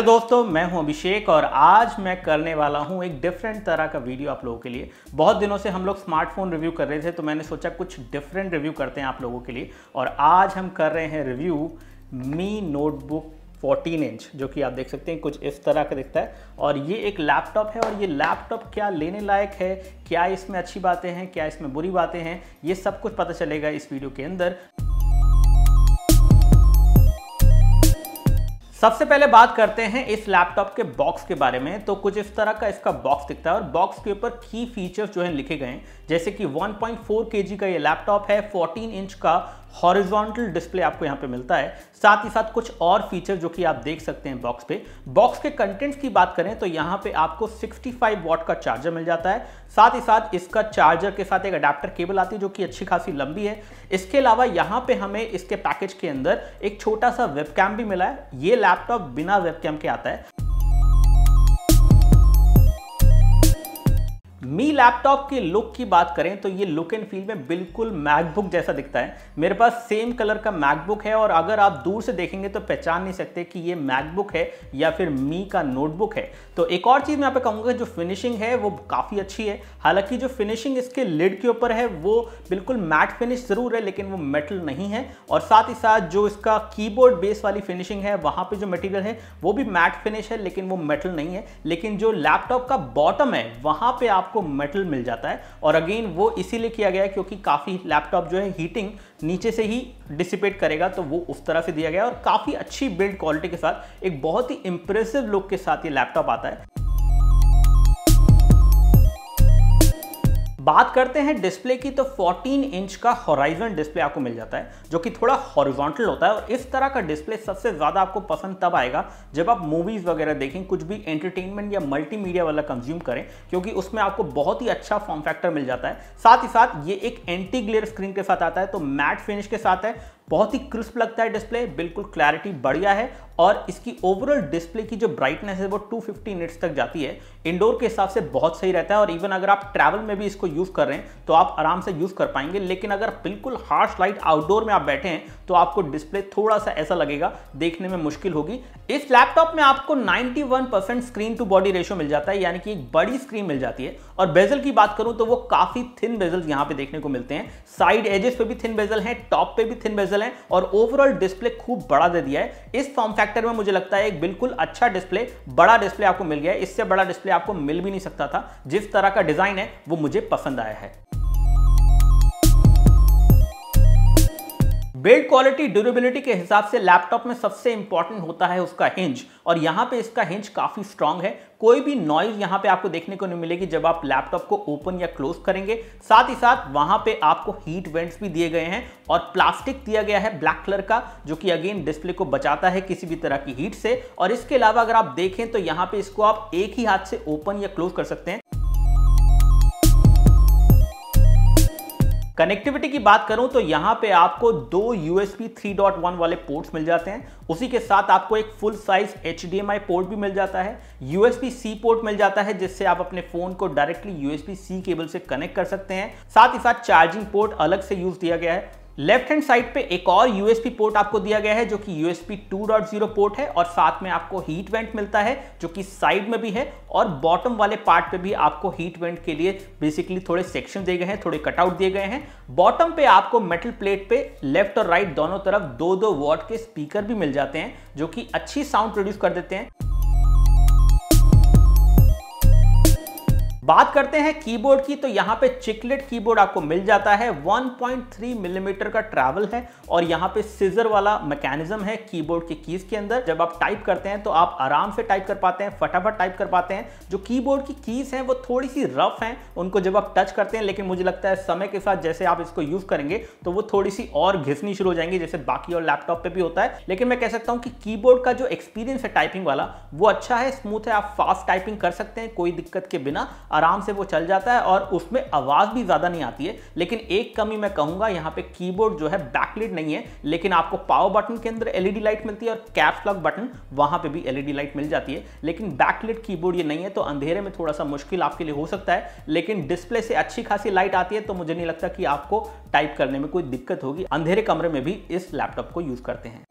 hello दोस्तों मैं हूं अभिषेक और आज मैं करने वाला हूं एक डिफरेंट तरह का वीडियो आप लोगों के लिए बहुत दिनों से हम लोग स्मार्टफोन रिव्यू कर रहे थे तो मैंने सोचा कुछ डिफरेंट रिव्यू करते हैं आप लोगों के लिए और आज हम कर रहे हैं रिव्यू मी नोटबुक 14 इंच जो कि आप देख सकते हैं कुछ इस तरह का दिखता है और ये एक लैपटॉप है और ये लैपटॉप क्या लेने लायक है क्या इसमें अच्छी बातें हैं क्या इसमें बुरी बातें हैं ये सब कुछ पता चलेगा इस वीडियो के अंदर सबसे पहले बात करते हैं इस लैपटॉप के बॉक्स के बारे में तो कुछ इस तरह का इसका बॉक्स दिखता है और बॉक्स के ऊपर की फीचर्स जो है लिखे गए हैं जैसे कि 1.4 केजी का ये लैपटॉप है 14 इंच का हॉरिजॉन्टल डिस्प्ले आपको यहाँ पे मिलता है साथ ही साथ कुछ और फीचर जो कि आप देख सकते हैं बॉक्स पे बॉक्स के कंटेंट्स की बात करें तो यहाँ पे आपको 65 वॉट का चार्जर मिल जाता है साथ ही साथ इसका चार्जर के साथ एक अडाप्टर केबल आती है जो कि अच्छी खासी लंबी है इसके अलावा यहाँ पे हमें इसके पैकेज के अंदर एक छोटा सा वेब भी मिला है ये लैपटॉप बिना वेब के आता है मी लैपटॉप के लुक की बात करें तो ये लुक एंड फील में बिल्कुल मैकबुक जैसा दिखता है मेरे पास सेम कलर का मैकबुक है और अगर आप दूर से देखेंगे तो पहचान नहीं सकते कि ये मैकबुक है या फिर मी का नोटबुक है तो एक और चीज़ मैं यहाँ पे कहूँगा जो फिनिशिंग है वो काफ़ी अच्छी है हालांकि जो फिनिशिंग इसके लिड के ऊपर है वो बिल्कुल मैट फिनिश ज़रूर है लेकिन वो मेटल नहीं है और साथ ही साथ जो इसका कीबोर्ड बेस वाली फिनिशिंग है वहाँ पर जो मेटीरियल है वो भी मैट फिनिश है लेकिन वो मेटल नहीं है लेकिन जो लैपटॉप का बॉटम है वहाँ पर आप आपको मेटल मिल जाता है और अगेन वो इसीलिए किया गया है क्योंकि काफ़ी लैपटॉप जो है हीटिंग नीचे से ही डिसिपेट करेगा तो वो उस तरह से दिया गया है और काफ़ी अच्छी बिल्ड क्वालिटी के साथ एक बहुत ही इंप्रेसिव लुक के साथ ये लैपटॉप आता है बात करते हैं डिस्प्ले की तो 14 इंच का हॉराइजन डिस्प्ले आपको मिल जाता है जो कि थोड़ा हॉरिजॉन्टल होता है और इस तरह का डिस्प्ले सबसे ज़्यादा आपको पसंद तब आएगा जब आप मूवीज़ वगैरह देखें कुछ भी एंटरटेनमेंट या मल्टीमीडिया वाला कंज्यूम करें क्योंकि उसमें आपको बहुत ही अच्छा फॉर्म फैक्टर मिल जाता है साथ ही साथ ये एक एंटी ग्लेयर स्क्रीन के साथ आता है तो मैट फिनिश के साथ है बहुत ही क्रिस्प लगता है डिस्प्ले बिल्कुल क्लैरिटी बढ़िया है और इसकी ओवरऑल डिस्प्ले की जो ब्राइटनेस है वो 250 फिफ्टी निट्स तक जाती है इंडोर के हिसाब से बहुत सही रहता है और इवन अगर आप ट्रैवल में भी इसको यूज़ कर रहे हैं तो आप आराम से यूज़ कर पाएंगे लेकिन अगर बिल्कुल हार्श लाइट आउटडोर में आप बैठे हैं तो आपको डिस्प्ले थोड़ा सा ऐसा लगेगा देखने में मुश्किल होगी इस लैपटॉप में आपको 91% स्क्रीन टू बॉडी रेशियो मिल जाता है यानी कि एक बड़ी स्क्रीन मिल जाती है और बेजल की बात करूं तो वो काफ़ी थिन बेजल यहाँ पर देखने को मिलते हैं साइड एजेस पे भी थिन बेजल है टॉप पे भी थिन बेजल मॉडल है और ओवरऑल डिस्प्ले खूब बड़ा दे दिया है इस फॉर्म फैक्टर में मुझे लगता है एक बिल्कुल अच्छा डिस्प्ले बड़ा डिस्प्ले आपको मिल गया है इससे बड़ा डिस्प्ले आपको मिल भी नहीं सकता था जिस तरह का डिजाइन है वो मुझे पसंद आया है बिल्ड क्वालिटी ड्यूरेबिलिटी के हिसाब से लैपटॉप में सबसे इंपॉर्टेंट होता है उसका हिंज और यहाँ पे इसका हिंज काफ़ी स्ट्रांग है कोई भी नॉइज यहाँ पे आपको देखने को नहीं मिलेगी जब आप लैपटॉप को ओपन या क्लोज करेंगे साथ ही साथ वहाँ पे आपको हीट वेंट्स भी दिए गए हैं और प्लास्टिक दिया गया है ब्लैक कलर का जो कि अगेन डिस्प्ले को बचाता है किसी भी तरह की हीट से और इसके अलावा अगर आप देखें तो यहाँ पे इसको आप एक ही हाथ से ओपन या क्लोज कर सकते हैं कनेक्टिविटी की बात करूं तो यहां पे आपको दो USB 3.1 वाले पोर्ट्स मिल जाते हैं उसी के साथ आपको एक फुल साइज HDMI पोर्ट भी मिल जाता है USB C पोर्ट मिल जाता है जिससे आप अपने फोन को डायरेक्टली USB C केबल से कनेक्ट कर सकते हैं साथ ही साथ चार्जिंग पोर्ट अलग से यूज दिया गया है लेफ्ट हैंड साइड पे एक और यूएसपी पोर्ट आपको दिया गया है जो कि यूएसपी 2.0 पोर्ट है और साथ में आपको हीट वेंट मिलता है जो कि साइड में भी है और बॉटम वाले पार्ट पे भी आपको हीट वेंट के लिए बेसिकली थोड़े सेक्शन दिए गए हैं थोड़े कटआउट दिए गए हैं बॉटम पे आपको मेटल प्लेट पे लेफ्ट और राइट दोनों तरफ दो दो वॉट के स्पीकर भी मिल जाते हैं जो कि अच्छी साउंड प्रोड्यूस कर देते हैं बात करते हैं कीबोर्ड की तो यहाँ पे चिकलेट कीबोर्ड आपको मिल जाता है 1.3 मिलीमीटर mm का ट्रैवल है और यहाँ पे सीजर वाला मैकेनिज्म है कीबोर्ड के कीज के अंदर जब आप टाइप करते हैं तो आप आराम से टाइप कर पाते हैं फटाफट टाइप कर पाते हैं जो कीबोर्ड की कीज हैं वो थोड़ी सी रफ हैं उनको जब आप टच करते हैं लेकिन मुझे लगता है समय के साथ जैसे आप इसको यूज करेंगे तो वो थोड़ी सी और घिसनी शुरू हो जाएंगी जैसे बाकी और लैपटॉप पर भी होता है लेकिन मैं कह सकता हूँ कि कीबोर्ड का जो एक्सपीरियंस है टाइपिंग वाला वो अच्छा है स्मूथ है आप फास्ट टाइपिंग कर सकते हैं कोई दिक्कत के बिना आराम से वो चल जाता है और उसमें आवाज़ भी ज़्यादा नहीं आती है लेकिन एक कमी मैं कहूँगा यहाँ पे कीबोर्ड जो है बैकलिट नहीं है लेकिन आपको पावर बटन के अंदर एलईडी लाइट मिलती है और कैप्स लॉक बटन वहाँ पे भी एलईडी लाइट मिल जाती है लेकिन बैकलिट कीबोर्ड ये नहीं है तो अंधेरे में थोड़ा सा मुश्किल आपके लिए हो सकता है लेकिन डिस्प्ले से अच्छी खासी लाइट आती है तो मुझे नहीं लगता कि आपको टाइप करने में कोई दिक्कत होगी अंधेरे कमरे में भी इस लैपटॉप को यूज़ करते हैं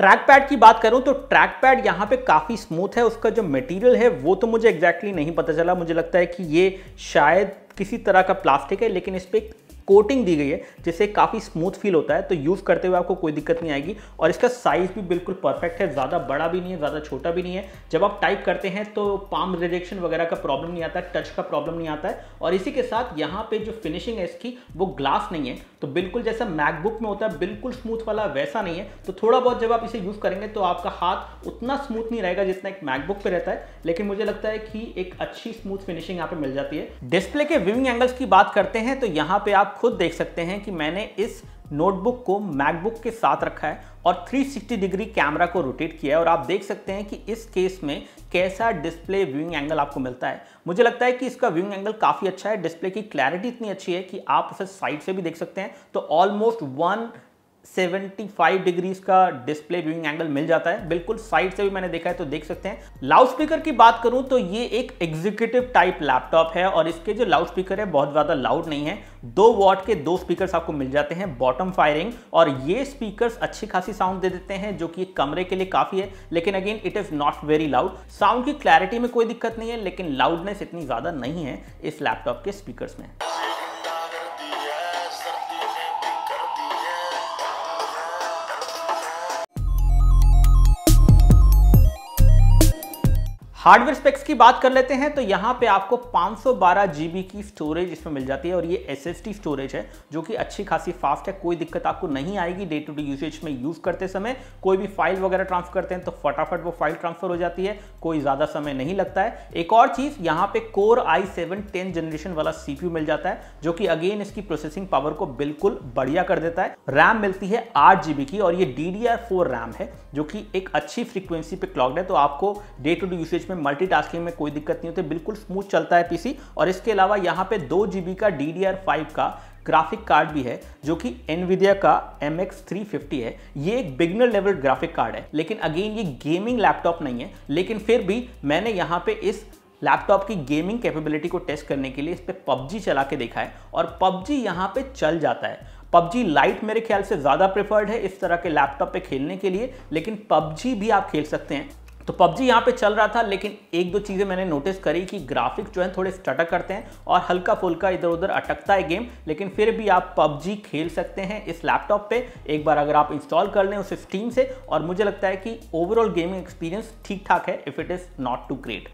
ट्रैक पैड की बात करूं तो ट्रैक पैड यहाँ पे काफ़ी स्मूथ है उसका जो मटेरियल है वो तो मुझे एग्जैक्टली exactly नहीं पता चला मुझे लगता है कि ये शायद किसी तरह का प्लास्टिक है लेकिन इस पर एक कोटिंग दी गई है जिससे काफ़ी स्मूथ फील होता है तो यूज़ करते हुए आपको कोई दिक्कत नहीं आएगी और इसका साइज़ भी बिल्कुल परफेक्ट है ज़्यादा बड़ा भी नहीं है ज़्यादा छोटा भी नहीं है जब आप टाइप करते हैं तो पाम रिजेक्शन वगैरह का प्रॉब्लम नहीं आता टच का प्रॉब्लम नहीं आता है और इसी के साथ यहाँ पे जो फिनिशिंग है इसकी वो ग्लास नहीं है तो बिल्कुल जैसा मैकबुक में होता है बिल्कुल स्मूथ वाला वैसा नहीं है तो थोड़ा बहुत जब आप इसे यूज़ करेंगे तो आपका हाथ उतना स्मूथ नहीं रहेगा जितना एक मैकबुक पे रहता है लेकिन मुझे लगता है कि एक अच्छी स्मूथ फिनिशिंग यहाँ पे मिल जाती है डिस्प्ले के विविंग एंगल्स की बात करते हैं तो यहाँ पे आप खुद देख सकते हैं कि मैंने इस नोटबुक को मैकबुक के साथ रखा है और 360 डिग्री कैमरा को रोटेट किया है और आप देख सकते हैं कि इस केस में कैसा डिस्प्ले व्यूइंग एंगल आपको मिलता है मुझे लगता है कि इसका व्यूइंग एंगल काफ़ी अच्छा है डिस्प्ले की क्लैरिटी इतनी अच्छी है कि आप उसे साइड से भी देख सकते हैं तो ऑलमोस्ट वन 75 डिग्रीज का डिस्प्ले व्यूइंग एंगल मिल जाता है बिल्कुल साइड से भी मैंने देखा है तो देख सकते हैं लाउड स्पीकर की बात करूं तो ये एक एग्जीक्यूटिव टाइप लैपटॉप है और इसके जो लाउड स्पीकर है बहुत ज़्यादा लाउड नहीं है दो वॉट के दो स्पीकर्स आपको मिल जाते हैं बॉटम फायरिंग और ये स्पीकर अच्छी खासी साउंड दे देते हैं जो कि कमरे के लिए काफ़ी है लेकिन again it is not very loud sound की क्लैरिटी में कोई दिक्कत नहीं है लेकिन लाउडनेस इतनी ज़्यादा नहीं है इस लैपटॉप के स्पीकर में हार्डवेयर स्पेक्स की बात कर लेते हैं तो यहाँ पे आपको 512 जीबी की स्टोरेज इसमें मिल जाती है और ये एसएसडी स्टोरेज है जो कि अच्छी खासी फास्ट है कोई दिक्कत आपको नहीं आएगी डे टू डे यूसेज में यूज़ करते समय कोई भी फाइल वगैरह ट्रांसफर करते हैं तो फटाफट वो फाइल ट्रांसफर हो जाती है कोई ज़्यादा समय नहीं लगता है एक और चीज़ यहाँ पे core i seven ten generation वाला सी मिल जाता है जो कि अगेन इसकी प्रोसेसिंग पावर को बिल्कुल बढ़िया कर देता है रैम मिलती है आठ जीबी की और ये डी रैम है जो कि एक अच्छी फ्रिक्वेंसी पे क्लॉक्ड है तो आपको डे टू डे यूसेज में मल्टीटास्किंग में कोई दिक्कत नहीं होती बिल्कुल स्मूथ चलता है पीसी और इसके अलावा यहाँ पे दो जी का डी का ग्राफिक कार्ड भी है जो कि एनविडिया का एम एक्स है ये एक बिगनर लेवल ग्राफिक कार्ड है लेकिन अगेन ये गेमिंग लैपटॉप नहीं है लेकिन फिर भी मैंने यहाँ पे इस लैपटॉप की गेमिंग कैपेबिलिटी को टेस्ट करने के लिए इस पर पबजी चला के देखा है और पबजी यहाँ पे चल जाता है पबजी लाइट मेरे ख्याल से ज़्यादा प्रेफर्ड है इस तरह के लैपटॉप पे खेलने के लिए लेकिन पबजी भी आप खेल सकते हैं तो पबजी यहाँ पे चल रहा था लेकिन एक दो चीज़ें मैंने नोटिस करी कि ग्राफिक जो है थोड़े स्टटक करते हैं और हल्का फुल्का इधर उधर अटकता है गेम लेकिन फिर भी आप पबजी खेल सकते हैं इस लैपटॉप पे एक बार अगर आप इंस्टॉल कर लें उस स्टीम से और मुझे लगता है कि ओवरऑल गेमिंग एक्सपीरियंस ठीक ठाक है if it is not too great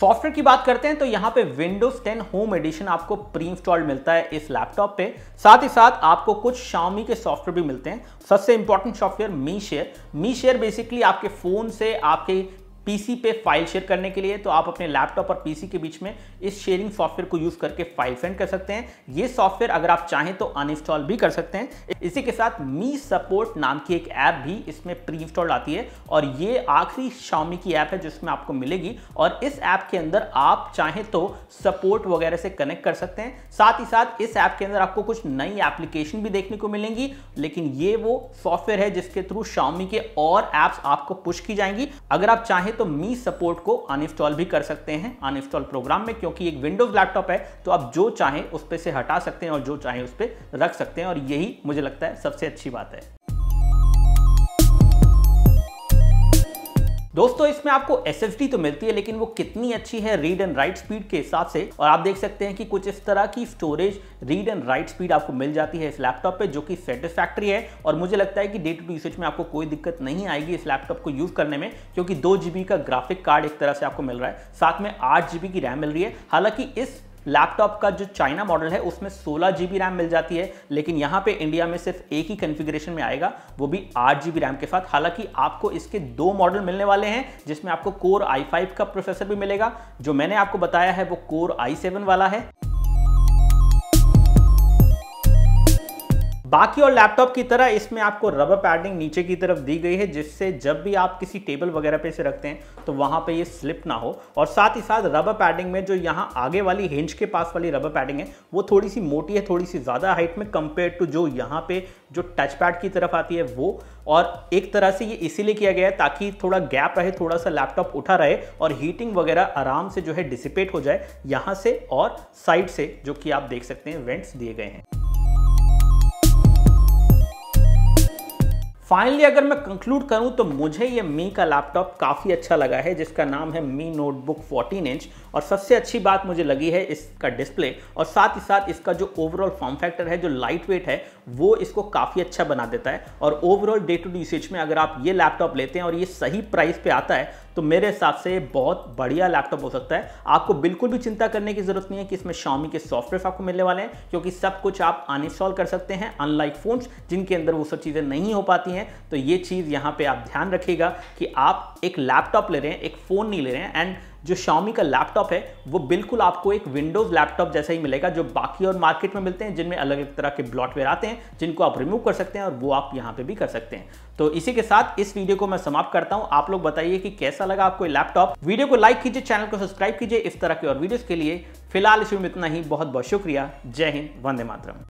software की बात करते हैं तो यहाँ पे विंडोज 10 होम एडिशन आपको प्री इंस्टॉल्ड मिलता है इस लैपटॉप पे साथ ही साथ आपको कुछ शामी के सॉफ्टवेयर भी मिलते हैं सबसे important software Mi share Mi share basically आपके फ़ोन से आपके पीसी पे फाइल शेयर करने के लिए तो आप अपने लैपटॉप और पीसी के बीच में इस शेयरिंग सॉफ्टवेयर को यूज़ करके फाइल सेंड कर सकते हैं ये सॉफ्टवेयर अगर आप चाहें तो अनइंस्टॉल भी कर सकते हैं इसी के साथ मी सपोर्ट नाम की एक ऐप भी इसमें प्री इंस्टॉल्ड आती है और ये आखिरी शामी की ऐप है जिसमें आपको मिलेगी और इस ऐप के अंदर आप चाहें तो सपोर्ट वगैरह से कनेक्ट कर सकते हैं साथ ही साथ इस ऐप के अंदर आपको कुछ नई एप्लीकेशन भी देखने को मिलेंगी लेकिन ये वो सॉफ्टवेयर है जिसके थ्रू शामी के और ऐप्स आपको पुश की जाएंगी अगर आप चाहें तो मी सपोर्ट को अनइंस्टॉल भी कर सकते हैं अनइंस्टॉल प्रोग्राम में क्योंकि एक विंडोज लैपटॉप है तो आप जो चाहें उस पर से हटा सकते हैं और जो चाहें उस पर रख सकते हैं और यही मुझे लगता है सबसे अच्छी बात है दोस्तों इसमें आपको एस तो मिलती है लेकिन वो कितनी अच्छी है रीड एंड राइट स्पीड के हिसाब से और आप देख सकते हैं कि कुछ इस तरह की storage read and write speed आपको मिल जाती है इस लैपटॉप पे जो कि सेटिस्फैक्ट्री है और मुझे लगता है कि डे टू डे यूसेज में आपको कोई दिक्कत नहीं आएगी इस लैपटॉप को यूज करने में क्योंकि दो का ग्राफिक कार्ड एक तरह से आपको मिल रहा है साथ में आठ की रैम मिल रही है हालांकि इस लैपटॉप का जो चाइना मॉडल है उसमें सोलह जीबी रैम मिल जाती है लेकिन यहां पे इंडिया में सिर्फ एक ही कन्फिग्रेशन में आएगा वो भी आठ जीबी रैम के साथ हालांकि आपको इसके दो मॉडल मिलने वाले हैं जिसमें आपको कोर आई फाइव का प्रोसेसर भी मिलेगा जो मैंने आपको बताया है वो कोर आई सेवन वाला है बाकी और लैपटॉप की तरह इसमें आपको रबर पैडिंग नीचे की तरफ दी गई है जिससे जब भी आप किसी टेबल वगैरह पे इसे रखते हैं तो वहाँ पे ये स्लिप ना हो और साथ ही साथ रबर पैडिंग में जो यहाँ आगे वाली हिंज के पास वाली रबर पैडिंग है वो थोड़ी सी मोटी है थोड़ी सी ज़्यादा हाइट में कंपेयर टू जो यहाँ पे जो टच पैड की तरफ आती है वो और एक तरह से ये इसीलिए किया गया है ताकि थोड़ा गैप रहे थोड़ा सा लैपटॉप उठा रहे और हीटिंग वगैरह आराम से जो है डिसिपेट हो जाए यहाँ से और साइड से जो कि आप देख सकते हैं वेंट्स दिए गए हैं फाइनली अगर मैं कंक्लूड करूं तो मुझे ये मी का लैपटॉप काफ़ी अच्छा लगा है जिसका नाम है मी नोटबुक 14 इंच और सबसे अच्छी बात मुझे लगी है इसका डिस्प्ले और साथ ही साथ इसका जो ओवरऑल फॉर्म फैक्टर है जो लाइट वेट है वो इसको काफ़ी अच्छा बना देता है और overall day to day usage में अगर आप ये लैपटॉप लेते हैं और ये सही प्राइस पर आता है तो मेरे हिसाब से बहुत बढ़िया लैपटॉप हो सकता है आपको बिल्कुल भी चिंता करने की ज़रूरत नहीं है कि इसमें शामी के सॉफ्टवेयर आपको मिलने वाले हैं क्योंकि सब कुछ आप अनइंस्टॉल कर सकते हैं अनलाइक फ़ोन्स जिनके अंदर वो सब चीज़ें नहीं हो पाती हैं तो ये चीज़ यहाँ पर आप ध्यान रखिएगा कि आप एक लैपटॉप ले रहे हैं एक फ़ोन नहीं ले रहे हैं एंड जो शामी का लैपटॉप है वो बिल्कुल आपको एक विंडोज़ लैपटॉप जैसा ही मिलेगा जो बाकी और मार्केट में मिलते हैं जिनमें अलग अलग तरह के ब्लॉटवेयर आते हैं जिनको आप रिमूव कर सकते हैं और वो आप यहाँ पे भी कर सकते हैं तो इसी के साथ इस वीडियो को मैं समाप्त करता हूँ आप लोग बताइए कि कैसा लगा आपको लैपटॉप वीडियो को लाइक कीजिए चैनल को सब्सक्राइब कीजिए इस तरह के और वीडियोज़ के लिए फिलहाल इसमें इतना ही बहुत बहुत शुक्रिया जय हिंद वंदे मातरम